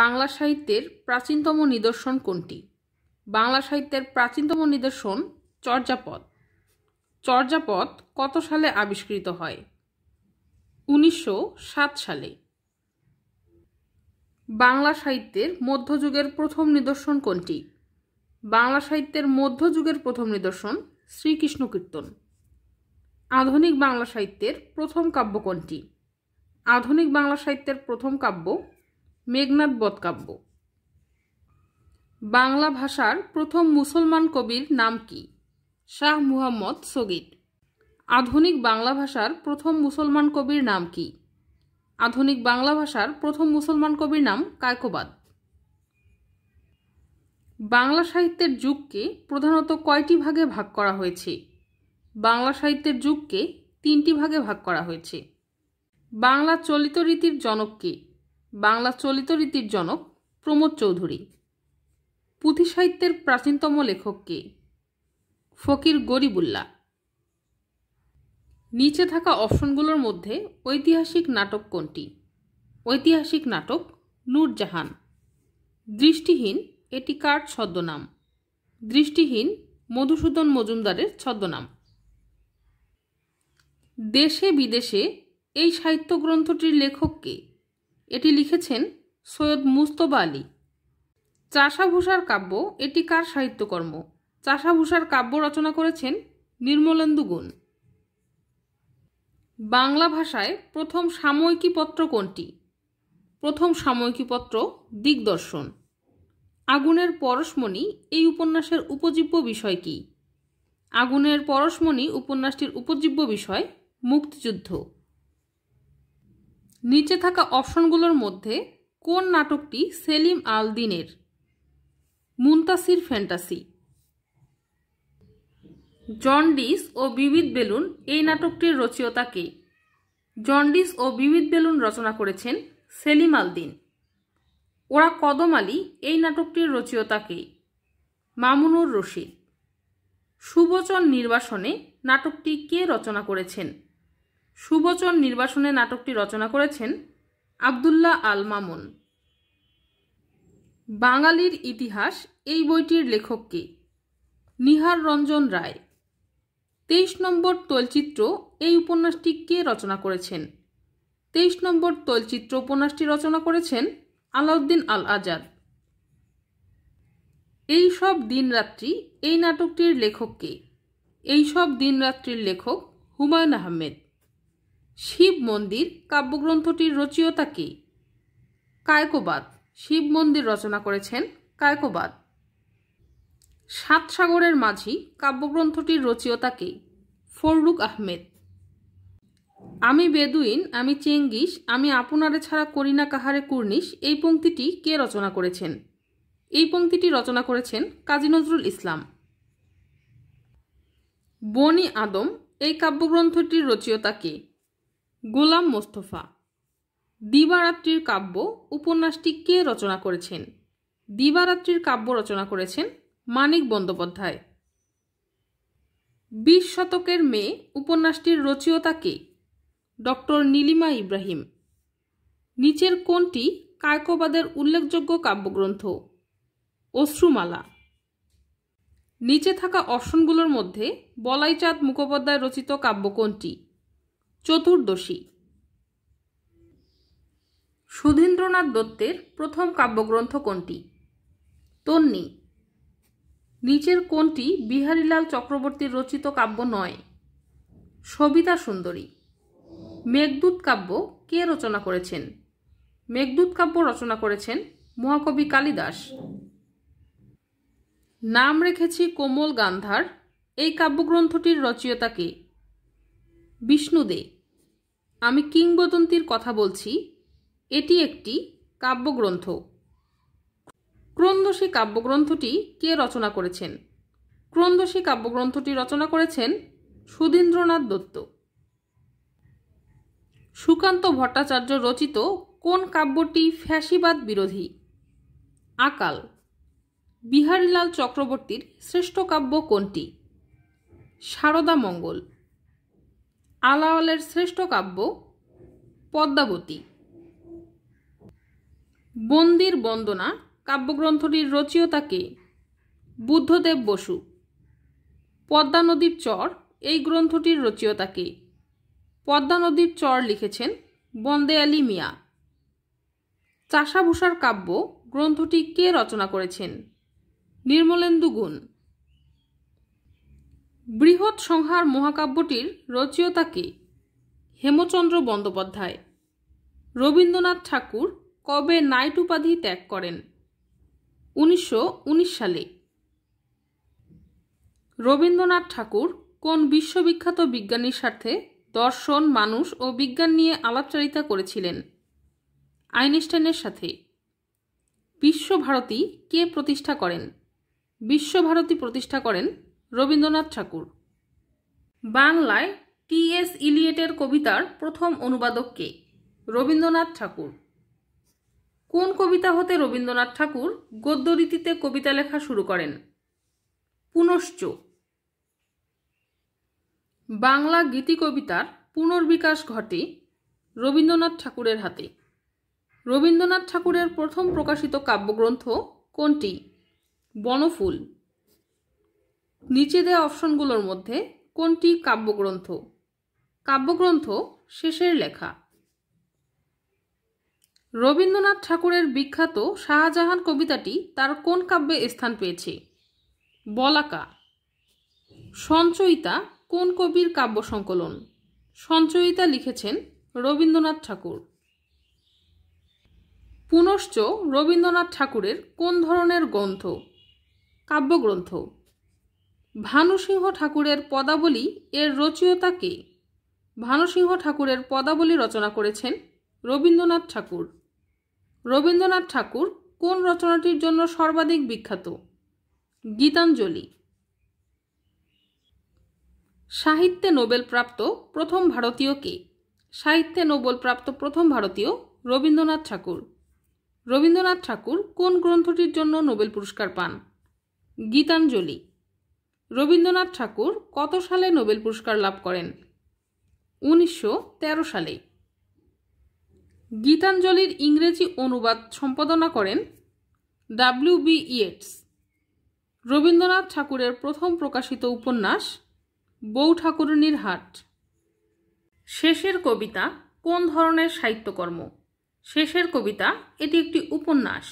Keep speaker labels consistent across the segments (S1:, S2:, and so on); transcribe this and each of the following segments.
S1: বাংলা সাহিত্যের প্রাচীনতম নিদর্শন কোনটি বাংলা সাহিত্যের প্রাচীনতম নিদর্শন চর্যাপদ চর্যাপদ কত সালে আবিষ্কৃত হয় উনিশশো সালে বাংলা সাহিত্যের মধ্যযুগের প্রথম নিদর্শন কোনটি বাংলা সাহিত্যের মধ্যযুগের প্রথম নিদর্শন শ্রীকৃষ্ণ কীর্তন আধুনিক বাংলা সাহিত্যের প্রথম কাব্য কোনটি আধুনিক বাংলা সাহিত্যের প্রথম কাব্য মেঘনাদ বধকাব্য বাংলা ভাষার প্রথম মুসলমান কবির নাম কি শাহ মুহাম্মদ সগির আধুনিক বাংলা ভাষার প্রথম মুসলমান কবির নাম কি আধুনিক বাংলা ভাষার প্রথম মুসলমান কবির নাম কায়কোবাদ বাংলা সাহিত্যের যুগকে প্রধানত কয়টি ভাগে ভাগ করা হয়েছে বাংলা সাহিত্যের যুগকে তিনটি ভাগে ভাগ করা হয়েছে বাংলা চলিত রীতির জনককে বাংলা চলিত রীতির জনক প্রমোদ চৌধুরী পুঁথি সাহিত্যের প্রাচীনতম লেখক কে ফকির গরিবুল্লা নিচে থাকা অপশনগুলোর মধ্যে ঐতিহাসিক নাটক কোনটি ঐতিহাসিক নাটক নূরজাহান দৃষ্টিহীন এটি কার ছদ্মনাম দৃষ্টিহীন মধুসূদন মজুমদারের ছদ্মনাম দেশে বিদেশে এই সাহিত্য গ্রন্থটির লেখক কে এটি লিখেছেন সৈয়দ মুস্তবা আলী চাষাভূষার কাব্য এটি কার সাহিত্যকর্ম চাষাভূষার কাব্য রচনা করেছেন নির্মলেন্দু গুণ বাংলা ভাষায় প্রথম সাময়িকী পত্র কোনটি প্রথম সাময়িকী পত্র দিগদর্শন আগুনের পরশমণি এই উপন্যাসের উপজীব্য বিষয় কি আগুনের পরশমণি উপন্যাসটির উপজীব্য বিষয় মুক্তিযুদ্ধ নিচে থাকা অপশনগুলোর মধ্যে কোন নাটকটি সেলিম আল দিনের মুন্তাসির ফ্যান্টাসি জন্ডিস ও বিবিধ বেলুন এই নাটকটির রচয়িতা কে জন্ডিস ও বিবিধ বেলুন রচনা করেছেন সেলিম আল দিন ওরা কদম আলী এই নাটকটির রচয়িতা কে মামুনুর রশিদ সুবচন নির্বাসনে নাটকটি কে রচনা করেছেন সুবচন নির্বাসনে নাটকটি রচনা করেছেন আবদুল্লাহ আল মামুন বাঙালির ইতিহাস এই বইটির লেখক কে নিহার রঞ্জন রায় তেইশ নম্বর তৈলচিত্র এই উপন্যাসটি কে রচনা করেছেন তেইশ নম্বর তৈলচিত্র উপন্যাসটি রচনা করেছেন আলাউদ্দিন আল আজাদ এই সব দিনরাত্রি এই নাটকটির লেখক কে এই সব দিনরাত্রির লেখক হুমায়ুন আহমেদ শিব মন্দির কাব্যগ্রন্থটির রচিয়তা কি কায়কোবাদ শিব মন্দির রচনা করেছেন কায়কোবাদ সাত সাগরের মাঝি কাব্যগ্রন্থটির রচিয়তা কি ফররুক আহমেদ আমি বেদুইন আমি চেঙ্গিস আমি আপনারে ছাড়া করি না কাহারে কুর্নিশ এই পংক্তিটি কে রচনা করেছেন এই পংক্তিটি রচনা করেছেন কাজী নজরুল ইসলাম বনি আদম এই কাব্যগ্রন্থটির রচিয়তা কে গোলাম মোস্তফা দিবারাত্রির কাব্য উপন্যাসটি কে রচনা করেছেন দিবারাত্রির কাব্য রচনা করেছেন মানিক বন্দ্যোপাধ্যায় বিশ শতকের মেয়ে উপন্যাসটির রচয়িতা কে ডক্টর নীলিমা ইব্রাহিম নিচের কোনটি কায়কোবাদের উল্লেখযোগ্য কাব্যগ্রন্থ অশ্রুমালা নিচে থাকা অপশনগুলোর মধ্যে বলাইচাঁদ মুখোপাধ্যায় রচিত কাব্য কোনটি চতুর্দশী সুধীন্দ্রনাথ দত্তের প্রথম কাব্যগ্রন্থ কোনটি তন্নি নিচের কোনটি বিহারীলাল চক্রবর্তীর রচিত কাব্য নয় সবিতা সুন্দরী মেঘদূত কাব্য কে রচনা করেছেন মেঘদূত কাব্য রচনা করেছেন মহাকবি কালিদাস নাম রেখেছি কোমল গান্ধার এই কাব্যগ্রন্থটির রচয়িতা কে বিষ্ণু দে আমি কিংবদন্তির কথা বলছি এটি একটি কাব্যগ্রন্থ ক্রন্দসী কাব্যগ্রন্থটি কে রচনা করেছেন ক্রন্দসী কাব্যগ্রন্থটি রচনা করেছেন সুধীন্দ্রনাথ দত্ত সুকান্ত ভট্টাচার্য রচিত কোন কাব্যটি ফ্যাসিবাদ বিরোধী আকাল বিহারীলাল চক্রবর্তীর শ্রেষ্ঠ কাব্য কোনটি শারদা মঙ্গল আলাওয়ালের শ্রেষ্ঠ কাব্য পদ্মাবতী বন্দির বন্দনা কাব্যগ্রন্থটির রচিয়তাকে বুদ্ধদেব বসু পদ্মা নদীর চর এই গ্রন্থটির রচিয়তাকে পদ্মা নদীর চর লিখেছেন বন্দে আলী মিয়া চাষাভূষার কাব্য গ্রন্থটি কে রচনা করেছেন নির্মলেন্দু গুণ বৃহৎ সংহার মহাকাব্যটির কে হেমচন্দ্র বন্দ্যোপাধ্যায় রবীন্দ্রনাথ ঠাকুর কবে নাইট উপাধি ত্যাগ করেন উনিশশো সালে রবীন্দ্রনাথ ঠাকুর কোন বিশ্ববিখ্যাত বিজ্ঞানীর সাথে দর্শন মানুষ ও বিজ্ঞান নিয়ে আলাপচারিতা করেছিলেন আইনস্টাইনের সাথে বিশ্বভারতী কে প্রতিষ্ঠা করেন বিশ্বভারতী প্রতিষ্ঠা করেন রবীন্দ্রনাথ ঠাকুর বাংলায় টি এস ইলিয়েটের কবিতার প্রথম অনুবাদক কে রবীন্দ্রনাথ ঠাকুর কোন কবিতা হতে রবীন্দ্রনাথ ঠাকুর গদ্য রীতিতে কবিতা লেখা শুরু করেন পুনশ্চ বাংলা গীতি কবিতার পুনর্বিকাশ ঘটে রবীন্দ্রনাথ ঠাকুরের হাতে রবীন্দ্রনাথ ঠাকুরের প্রথম প্রকাশিত কাব্যগ্রন্থ কোনটি বনফুল নিচে দেওয়া অপশনগুলোর মধ্যে কোনটি কাব্যগ্রন্থ কাব্যগ্রন্থ শেষের লেখা রবীন্দ্রনাথ ঠাকুরের বিখ্যাত শাহজাহান কবিতাটি তার কোন কাব্যে স্থান পেয়েছে বলাকা সঞ্চয়িতা কোন কবির কাব্য সংকলন সঞ্চয়িতা লিখেছেন রবীন্দ্রনাথ ঠাকুর পুনশ্চ রবীন্দ্রনাথ ঠাকুরের কোন ধরনের গ্রন্থ কাব্যগ্রন্থ ভানুসিংহ ঠাকুরের পদাবলী এর রচয়িতা কে ভানুসিংহ ঠাকুরের পদাবলী রচনা করেছেন রবীন্দ্রনাথ ঠাকুর রবীন্দ্রনাথ ঠাকুর কোন রচনাটির জন্য সর্বাধিক বিখ্যাত গীতাঞ্জলি সাহিত্যে নোবেলপ্রাপ্ত প্রথম ভারতীয় কে সাহিত্যে নোবেলপ্রাপ্ত প্রথম ভারতীয় রবীন্দ্রনাথ ঠাকুর রবীন্দ্রনাথ ঠাকুর কোন গ্রন্থটির জন্য নোবেল পুরস্কার পান গীতাঞ্জলি রবীন্দ্রনাথ ঠাকুর কত সালে নোবেল পুরস্কার লাভ করেন উনিশশো সালে গীতাঞ্জলির ইংরেজি অনুবাদ সম্পাদনা করেন ডাব্লিউ বি ইয়েটস রবীন্দ্রনাথ ঠাকুরের প্রথম প্রকাশিত উপন্যাস বউ ঠাকুরনির হাট শেষের কবিতা কোন ধরনের সাহিত্যকর্ম শেষের কবিতা এটি একটি উপন্যাস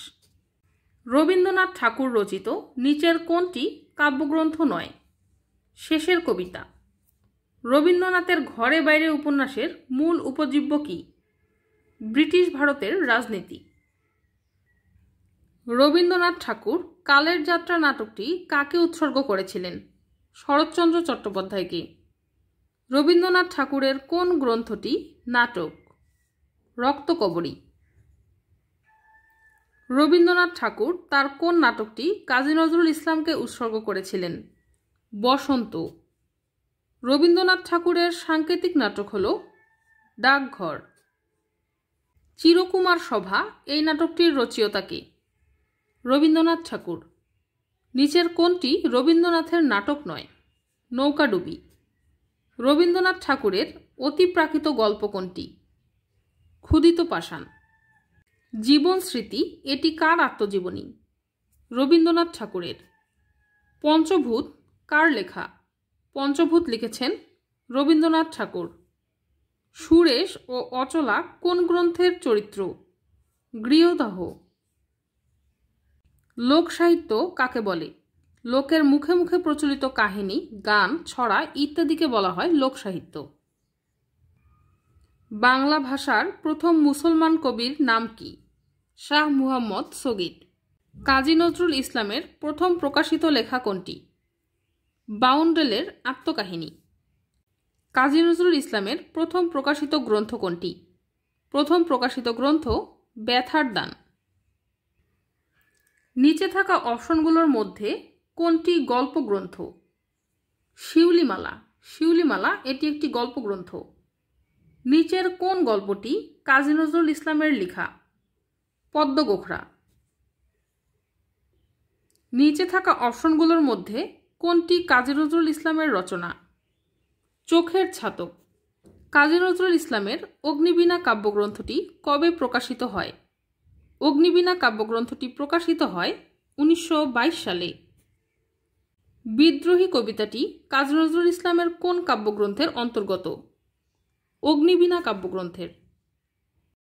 S1: রবীন্দ্রনাথ ঠাকুর রচিত নিচের কোনটি কাব্যগ্রন্থ নয় শেষের কবিতা রবীন্দ্রনাথের ঘরে বাইরে উপন্যাসের মূল উপজীব্য কি ব্রিটিশ ভারতের রাজনীতি রবীন্দ্রনাথ ঠাকুর কালের যাত্রা নাটকটি কাকে উৎসর্গ করেছিলেন শরৎচন্দ্র চট্টোপাধ্যায়কে রবীন্দ্রনাথ ঠাকুরের কোন গ্রন্থটি নাটক রক্তকবরী রবীন্দ্রনাথ ঠাকুর তার কোন নাটকটি কাজী নজরুল ইসলামকে উৎসর্গ করেছিলেন বসন্ত রবীন্দ্রনাথ ঠাকুরের সাংকেতিক নাটক হল ডাকঘর চিরকুমার সভা এই নাটকটির রচয়িতা কে রবীন্দ্রনাথ ঠাকুর নিচের কোনটি রবীন্দ্রনাথের নাটক নয় নৌকাডুবি রবীন্দ্রনাথ ঠাকুরের অতিপ্রাকৃত গল্প কোনটি ক্ষুদিত পাষাণ জীবন স্মৃতি এটি কার আত্মজীবনী রবীন্দ্রনাথ ঠাকুরের পঞ্চভূত কার লেখা পঞ্চভূত লিখেছেন রবীন্দ্রনাথ ঠাকুর সুরেশ ও অচলা কোন গ্রন্থের চরিত্র গৃহদাহ লোক সাহিত্য কাকে বলে লোকের মুখে মুখে প্রচলিত কাহিনী গান ছড়া ইত্যাদিকে বলা হয় লোক সাহিত্য বাংলা ভাষার প্রথম মুসলমান কবির নাম কী শাহ মুহাম্মদ সগির কাজী নজরুল ইসলামের প্রথম প্রকাশিত লেখা কোনটি বাউন্ডেলের আত্মকাহিনী কাজী নজরুল ইসলামের প্রথম প্রকাশিত গ্রন্থ কোনটি প্রথম প্রকাশিত গ্রন্থ ব্যথার দান নিচে থাকা অপশনগুলোর মধ্যে কোনটি গল্প গ্রন্থ শিউলিমালা শিউলিমালা এটি একটি গল্প গ্রন্থ নিচের কোন গল্পটি কাজী নজরুল ইসলামের লেখা পদ্ম গোখরা নিচে থাকা অপশনগুলোর মধ্যে কোনটি কাজী নজরুল ইসলামের রচনা চোখের ছাতক কাজী নজরুল ইসলামের অগ্নিবীণা কাব্যগ্রন্থটি কবে প্রকাশিত হয় অগ্নিবীণা কাব্যগ্রন্থটি প্রকাশিত হয় উনিশশো সালে বিদ্রোহী কবিতাটি কাজী নজরুল ইসলামের কোন কাব্যগ্রন্থের অন্তর্গত অগ্নিবীণা কাব্যগ্রন্থের